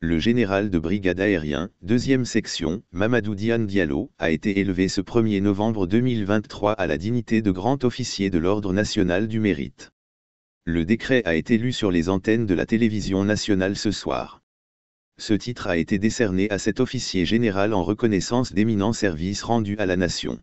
le général de brigade aérien, 2 section, Mamadou Diane Diallo, a été élevé ce 1er novembre 2023 à la dignité de grand officier de l'Ordre national du mérite. Le décret a été lu sur les antennes de la télévision nationale ce soir. Ce titre a été décerné à cet officier général en reconnaissance d'éminents services rendus à la nation.